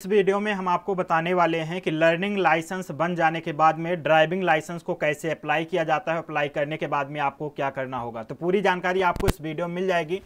इस वीडियो में हम आपको बताने वाले हैं कि लर्निंग लाइसेंस बन जाने के बाद में ड्राइविंग लाइसेंस को कैसे अप्लाई किया जाता है अप्लाई करने के बाद में आपको क्या करना होगा तो पूरी जानकारी आपको इस वीडियो में मिल जाएगी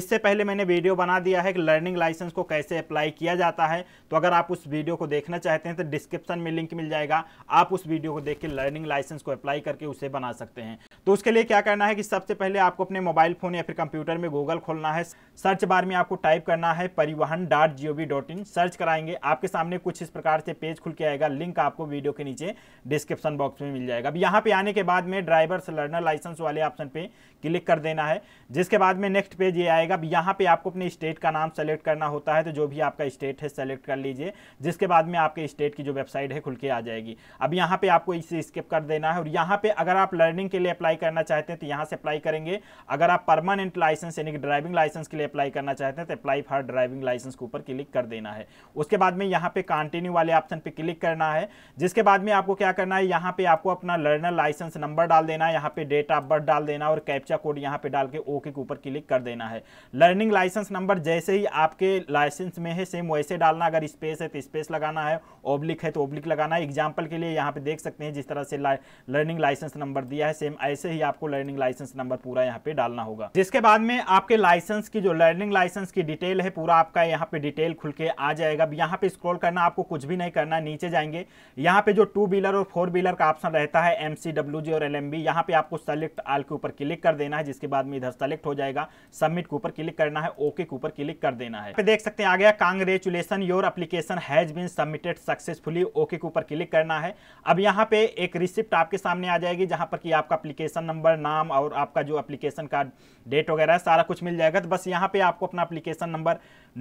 इससे पहले मैंने वीडियो बना दिया है कि लर्निंग लाइसेंस को कैसे अप्लाई किया जाता है तो अगर आप उस वीडियो को देखना चाहते हैं तो डिस्क्रिप्शन में लिंक मिल जाएगा आप उस वीडियो को देख के लर्निंग लाइसेंस को अप्लाई करके उसे बना सकते हैं तो उसके लिए क्या करना है कि सबसे पहले आपको अपने मोबाइल फ़ोन या फिर कंप्यूटर में गूगल खोलना है सर्च बार में आपको टाइप करना है Parivahan dot G O V dot in search कराएंगे आपके सामने कुछ इस प्रकार से पेज खुल के आएगा लिंक आपको वीडियो के नीचे डिस्क्रिप्शन बॉक्स में मिल जाएगा अब यहाँ पे आने के बाद में ड्राइवर्स लर्नर लाइसेंस वाले ऑप्शन पे क्लिक कर देना है जिसके बाद में नेक्स्ट पेज ये आएगा अब यहाँ पे आपको अपने स्टेट का नाम सेलेक्ट करना होता है तो जो भी आपका स्टेट है सेलेक्ट कर लीजिए जिसके बाद में आपके स्टेट की जो वेबसाइट है खुल के आ जाएगी अब यहाँ पे आपको इसे स्किप कर देना है और यहाँ पे अगर आप लर्निंग के लिए अप्लाई अप्लाई करना चाहते हैं तो यहाँ से अप्लाई करेंगे अगर आप परमानेंट लाइसेंस यानी कि ड्राइविंग लाइसेंस के लिए अप्लाई करना चाहते हैं तो अप्लाई फॉर ड्राइविंग लाइसेंस के ऊपर क्लिक कर देना है उसके बाद में यहाँ पे कंटिन्यू वाले ऑप्शन पे क्लिक करना है जिसके बाद में आपको क्या करना है यहाँ पे आपको अपना लर्नर लाइसेंस नंबर डाल देना है यहाँ पे डेट ऑफ बर्थ डाल देना और कैप्चा कोड यहाँ पे डाल के ओके के ऊपर क्लिक कर देना है लर्निंग लाइसेंस नंबर जैसे ही आपके लाइसेंस में है सेम वैसे डालना अगर स्पेस है तो स्पेस लगाना है ओब्लिक है तो ओब्लिक लगाना है एग्जाम्पल के लिए यहाँ पे देख सकते हैं जिस तरह से लर्निंग लाइसेंस नंबर दिया है सेम ऐसे से ही आपको लर्निंग लाइसेंस नंबर पूरा यहाँ पे डालना होगा जिसके बाद में आपके लाइसेंस की जो लर्निंग लाइसेंस की डिटेल है पूरा आपका यहाँ पे डिटेल खुल के आ जाएगा यहाँ पे स्क्रॉल करना आपको कुछ भी नहीं करना नीचे जाएंगे यहाँ पे जो टू व्हीलर और फोर व्हीलर का ऑप्शन रहता है एम और एल एम यहाँ पे आपको सेलेक्ट आल के ऊपर क्लिक कर देना है जिसके बाद में इधर सेलेक्ट हो जाएगा सबमिट के ऊपर क्लिक करना है ओके के ऊपर क्लिक कर देना है देख सकते हैं आ गया congratulation your application has been submitted successfully okay के ऊपर क्लिक करना है अब यहाँ पे एक रिसिप्ट आपके सामने आ जाएगी जहां पर कि आपका एप्लीकेशन एप्लीकेशन नंबर नाम और आपका जो एप्लीकेशन का डेट वगैरह है सारा कुछ मिल जाएगा तो बस यहाँ पे आपको अपना एप्लीकेशन नंबर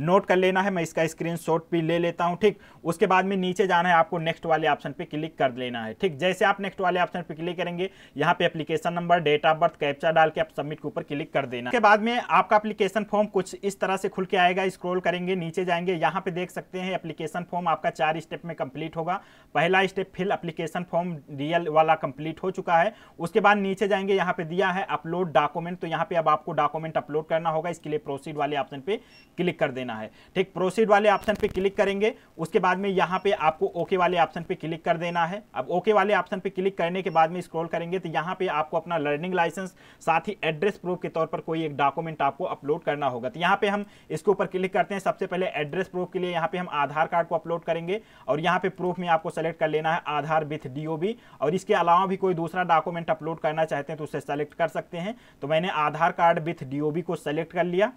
नोट कर लेना है मैं इसका स्क्रीन भी ले लेता हूँ ठीक उसके बाद में नीचे जाना है आपको नेक्स्ट वाले ऑप्शन पे क्लिक कर लेना है ठीक जैसे आप नेक्स्ट वाले ऑप्शन पे क्लिक करेंगे यहाँ पे application number date of birth captcha डाल के आप सबमिट के ऊपर क्लिक कर देना उसके बाद में आपका अप्लीकेशन फॉर्म कुछ इस तरह से खुल के आएगा स्क्रोल करेंगे नीचे जाएंगे यहाँ पे देख सकते हैं अप्लीकेशन फॉर्म आपका चार स्टेप में कंप्लीट होगा पहला step fill application form real वाला कंप्लीट हो चुका है उसके बाद नीचे जाएंगे यहां पे दिया है अपलोड डॉक्यूमेंट तो यहां पे अब आपको डॉक्यूमेंट अपलोड करना होगा इसके लिए प्रोसीड वाले ऑप्शन पे क्लिक कर देना है ठीक प्रोसीड वाले ऑप्शन पे क्लिक करेंगे उसके बाद में यहां पे आपको ओके वाले ऑप्शन पे क्लिक कर देना है अब ओके वाले ऑप्शन पे क्लिक करने के बाद में स्क्रॉल करेंगे तो यहां पे आपको अपना लर्निंग लाइसेंस साथ ही एड्रेस प्रूफ के तौर पर कोई एक डॉक्यूमेंट आपको अपलोड करना होगा तो यहां पे हम इसके ऊपर क्लिक करते हैं सबसे पहले एड्रेस प्रूफ के लिए यहां पे हम आधार कार्ड को अपलोड करेंगे और यहां पे प्रूफ में आपको सेलेक्ट कर लेना है आधार विथ डीओबी और इसके अलावा भी कोई दूसरा डॉक्यूमेंट अपलोड करना चाहते हैं तो उसे सेलेक्ट कर सकते हैं तो मैंने आधार कार्ड विथ डी को सेलेक्ट कर लिया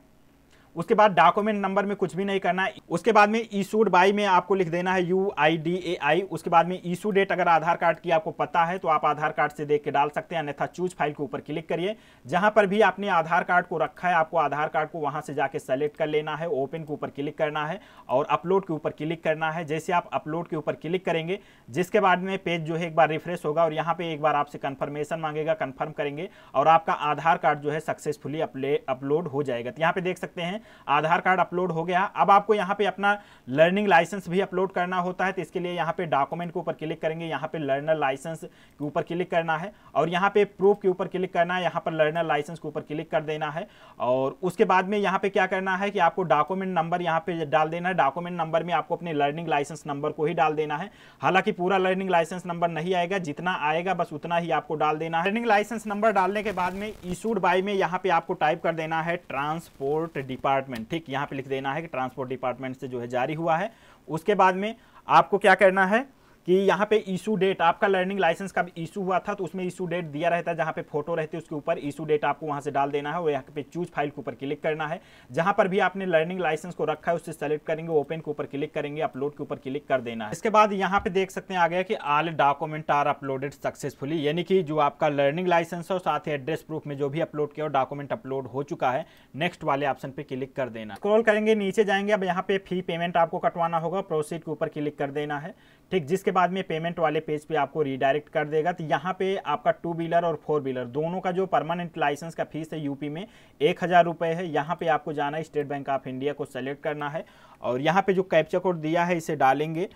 उसके बाद डॉक्यूमेंट नंबर में कुछ भी नहीं करना है उसके बाद में ईशूड बाई में आपको लिख देना है यू आई डी ए आई उसके बाद में ईशू डेट अगर आधार कार्ड की आपको पता है तो आप आधार कार्ड से देख के डाल सकते हैं अन्यथा चूज फाइल के ऊपर क्लिक करिए जहां पर भी आपने आधार कार्ड को रखा है आपको आधार कार्ड को वहां से जाके सेलेक्ट कर लेना है ओपन के ऊपर क्लिक करना है और अपलोड के ऊपर क्लिक करना है जैसे आप अपलोड के ऊपर क्लिक करेंगे जिसके बाद में पेज जो है एक बार रिफ्रेश होगा और यहाँ पे एक बार आपसे कन्फर्मेशन मांगेगा कन्फर्म करेंगे और आपका आधार कार्ड जो है सक्सेसफुली अपलोड हो जाएगा तो यहाँ पे देख सकते हैं आधार कार्ड अपलोड हो गया अब आपको यहाँ पे अपना लर्निंग लाइसेंस भी अपलोड करना होता है तो इसके लिए यहाँ पे डॉक्यूमेंट के ऊपर क्लिक करेंगे यहाँ पे लर्नर लाइसेंस के ऊपर क्लिक करना है और यहाँ पे प्रूफ के ऊपर क्लिक करना है यहाँ पर लर्नर लाइसेंस के ऊपर क्लिक कर देना है और उसके बाद में यहाँ पे क्या करना है कि आपको डॉक्यूमेंट नंबर यहाँ पे डाल देना है डॉक्यूमेंट नंबर में आपको अपने लर्निंग लाइसेंस नंबर को ही डाल देना है हालांकि पूरा लर्निंग लाइसेंस नंबर नहीं आएगा जितना आएगा बस उतना ही आपको डाल देना है लर्निंग लाइसेंस नंबर डालने के बाद में इशूड बाई में यहाँ पे आपको टाइप कर देना है ट्रांसपोर्ट डिपार्ट डिपार्टमेंट ठीक यहाँ पे लिख देना है कि ट्रांसपोर्ट डिपार्टमेंट से जो है जारी हुआ है उसके बाद में आपको क्या करना है कि यहाँ पे इशू डेट आपका लर्निंग लाइसेंस का इशू हुआ था तो उसमें इशू डेट दिया रहता है जहाँ पे फोटो रहती है उसके ऊपर इशू डेट आपको वहाँ से डाल देना है और यहाँ पे चूज फाइल के ऊपर क्लिक करना है जहाँ पर भी आपने लर्निंग लाइसेंस को रखा है उससे सेलेक्ट करेंगे ओपन के ऊपर क्लिक करेंगे अपलोड के ऊपर क्लिक कर देना है इसके बाद यहाँ पे देख सकते हैं आ गया कि all document are uploaded successfully यानी कि जो आपका लर्निंग लाइसेंस और साथ ही एड्रेस प्रूफ में जो भी अपलोड किया डॉक्यूमेंट अपलोड हो चुका है नेक्स्ट वाले ऑप्शन पे क्लिक कर देना स्क्रॉल करेंगे नीचे जाएंगे अब यहाँ पे फी पेमेंट आपको कटवाना होगा प्रोसीड के ऊपर क्लिक कर देना है ठीक जिसके बाद में पेमेंट वाले पेज पे आपको रिडायरेक्ट कर देगा तो यहाँ पे आपका टू व्हीलर और फोर व्हीलर दोनों का जो परमानेंट लाइसेंस का फीस है यूपी में एक हज़ार रुपये है यहाँ पे आपको जाना है स्टेट बैंक ऑफ इंडिया को सेलेक्ट करना है और यहाँ पे जो कैप्चा कोड दिया है इसे डालेंगे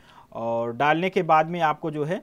और डालने के बाद में आपको जो है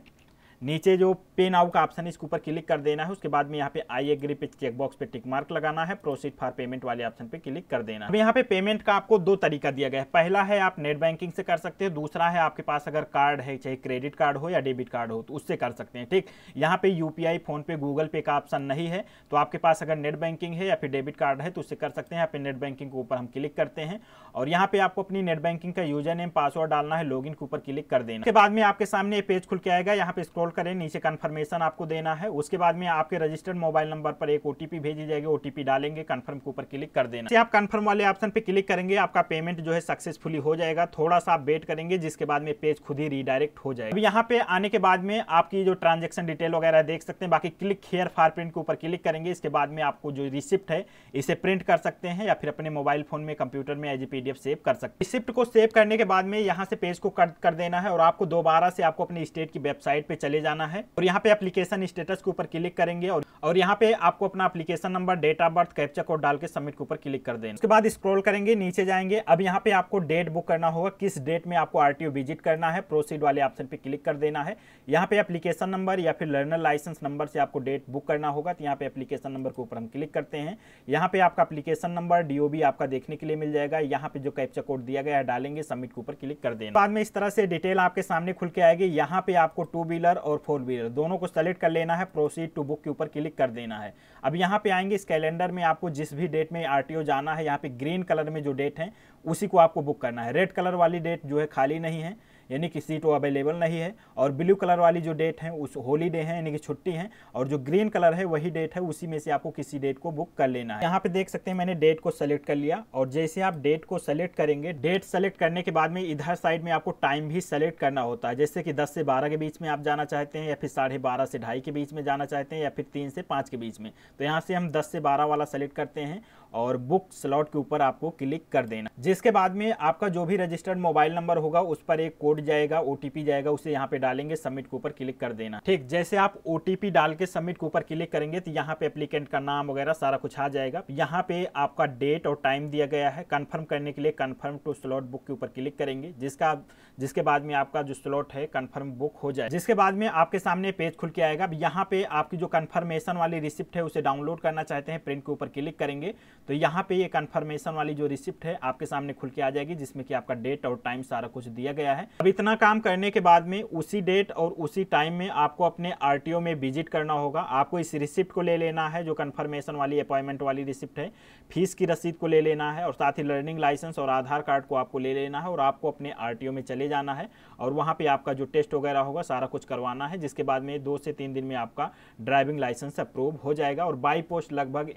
नीचे जो पे नाउ का ऑप्शन इसके ऊपर क्लिक कर देना है उसके बाद में यहाँ पे आई एग्री पे चेकबॉक्स पे टिक मार्क लगाना है प्रोसीड फॉर पेमेंट वाले ऑप्शन पे क्लिक कर देना है यहाँ पे पेमेंट का आपको दो तरीका दिया गया है पहला है आप नेट बैंकिंग से कर सकते हैं दूसरा है आपके पास अगर कार्ड है चाहे क्रेडिट कार्ड हो या डेबिट कार्ड हो तो उससे कर सकते हैं ठीक यहाँ पे यूपीआई फोन पे गूगल पे का ऑप्शन नहीं है तो आपके पास अगर नेट बैंकिंग है या फिर डेबिट कार्ड है तो उससे कर सकते हैं यहाँ पे नेट बैंकिंग के ऊपर हम क्लिक करते हैं और यहाँ पे आपको अपनी नेट बैंकिंग का यूजर नेम पासवर्ड डालना है लॉगिन के ऊपर क्लिक कर देना उसके बाद में आपके सामने पेज खुल के आएगा यहाँ पे स्क्रॉल करें नीचे कन्फर्म कंफर्मेशन आपको देना है उसके बाद में आपके रजिस्टर्ड मोबाइल नंबर पर एक ओटीपी भेजी जाएगी ओटीपी डालेंगे कंफर्म के ऊपर क्लिक कर देना आप कंफर्म वाले ऑप्शन पे क्लिक करेंगे आपका पेमेंट जो है सक्सेसफुली हो जाएगा थोड़ा सा आप वेट करेंगे जिसके बाद में पेज खुद ही रिडायरेक्ट हो जाएगा यहाँ पे आने के बाद में आपकी जो ट्रांजेक्शन डिटेल वगैरह देख सकते हैं बाकी क्लिक हेयर फार प्रिंट के ऊपर क्लिक करेंगे इसके बाद में आपको जो रिसिप्ट है इसे प्रिंट कर सकते हैं या फिर अपने मोबाइल फोन में कंप्यूटर में एज पी सेव कर सकते हैं रिसिप्ट को सेव करने के बाद में यहाँ से पेज को कट कर देना है और आपको दोबारा से आपको अपने स्टेट की वेबसाइट पे चले जाना है और यहाँ पे एप्लीकेशन स्टेटस के ऊपर क्लिक करेंगे और और यहाँ पे आपको अपना application number date of birth capture code डाल के सबमिट के ऊपर क्लिक कर दें उसके बाद स्क्रॉल करेंगे नीचे जाएंगे अब यहाँ पे आपको डेट बुक करना होगा किस डेट में आपको आर विजिट करना है प्रोसीड वाले ऑप्शन पे क्लिक कर देना है यहाँ पे एप्लीकेशन नंबर या फिर लर्नर लाइसेंस नंबर से आपको डेट बुक करना होगा तो यहाँ पे एप्लीकेशन नंबर के ऊपर हम क्लिक करते हैं यहाँ पे आपका एप्लीकेशन नंबर डी आपका देखने के लिए मिल जाएगा यहाँ पे जो कैप्चर कोड दिया गया है डालेंगे सबमिट के ऊपर क्लिक कर देना बाद में इस तरह से डिटेल आपके सामने खुल के आएगी यहाँ पे आपको टू व्हीलर और फोर व्हीलर दोनों को सेलेक्ट कर लेना है प्रोसीड टू बुक के ऊपर क्लिक कर देना है अब यहाँ पे आएंगे इस कैलेंडर में आपको जिस भी डेट में आरटीओ जाना है यहाँ पे ग्रीन कलर में जो डेट है उसी को आपको बुक करना है रेड कलर वाली डेट जो है खाली नहीं है यानी कि सीट वो अवेलेबल नहीं है और ब्लू कलर वाली जो डेट है उस होली डे है यानी कि छुट्टी है और जो ग्रीन कलर है वही डेट है उसी में से आपको किसी डेट को बुक कर लेना है यहाँ पे देख सकते हैं मैंने डेट को सेलेक्ट कर लिया और जैसे आप डेट को सेलेक्ट करेंगे डेट सेलेक्ट करने के बाद में इधर साइड में आपको टाइम भी सेलेक्ट करना होता है जैसे कि दस से बारह के बीच में आप जाना चाहते हैं या फिर साढ़े बारह से ढाई के बीच में जाना चाहते हैं या फिर तीन से पाँच के बीच में तो यहाँ से हम दस से बारह वाला सेलेक्ट करते हैं और बुक स्लॉट के ऊपर आपको क्लिक कर देना जिसके बाद में आपका जो भी रजिस्टर्ड मोबाइल नंबर होगा उस पर एक कोड जाएगा ओ जाएगा उसे यहाँ पे डालेंगे सबमिट के ऊपर क्लिक कर देना ठीक जैसे आप ओ डाल के सबमिट के ऊपर क्लिक करेंगे तो यहाँ पे एप्लीकेंट का नाम वगैरह सारा कुछ आ जाएगा यहाँ पे आपका डेट और टाइम दिया गया है कन्फर्म करने के लिए कन्फर्म टू स्लॉट बुक के ऊपर क्लिक करेंगे जिसका जिसके बाद में आपका जो स्लॉट है कन्फर्म बुक हो जाए जिसके बाद में आपके सामने पेज खुल के आएगा अब यहाँ पे आपकी जो कन्फर्मेशन वाली रिसिप्ट है उसे डाउनलोड करना चाहते हैं प्रिंट के ऊपर क्लिक करेंगे तो यहाँ पे ये कन्फर्मेशन वाली जो रिसिप्ट है आपके सामने खुल के आ जाएगी जिसमें कि आपका डेट और टाइम सारा कुछ दिया गया है अब इतना काम करने के बाद में उसी डेट और उसी टाइम में आपको अपने आर में विजिट करना होगा आपको इस रिसिप्ट को ले लेना है जो कन्फर्मेशन वाली अपॉइंटमेंट वाली रिसिप्ट है फीस की रसीद को ले लेना है और साथ ही लर्निंग लाइसेंस और आधार कार्ड को आपको ले लेना है और आपको अपने आर में चले जाना है और वहाँ पर आपका जो टेस्ट वगैरह होगा सारा कुछ करवाना है जिसके बाद में दो से तीन दिन में आपका ड्राइविंग लाइसेंस अप्रूव हो जाएगा और बाई पोस्ट लगभग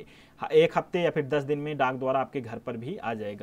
एक हफ्ते या फिर दस दिन में डाक द्वारा आपके घर पर भी आ जाएगा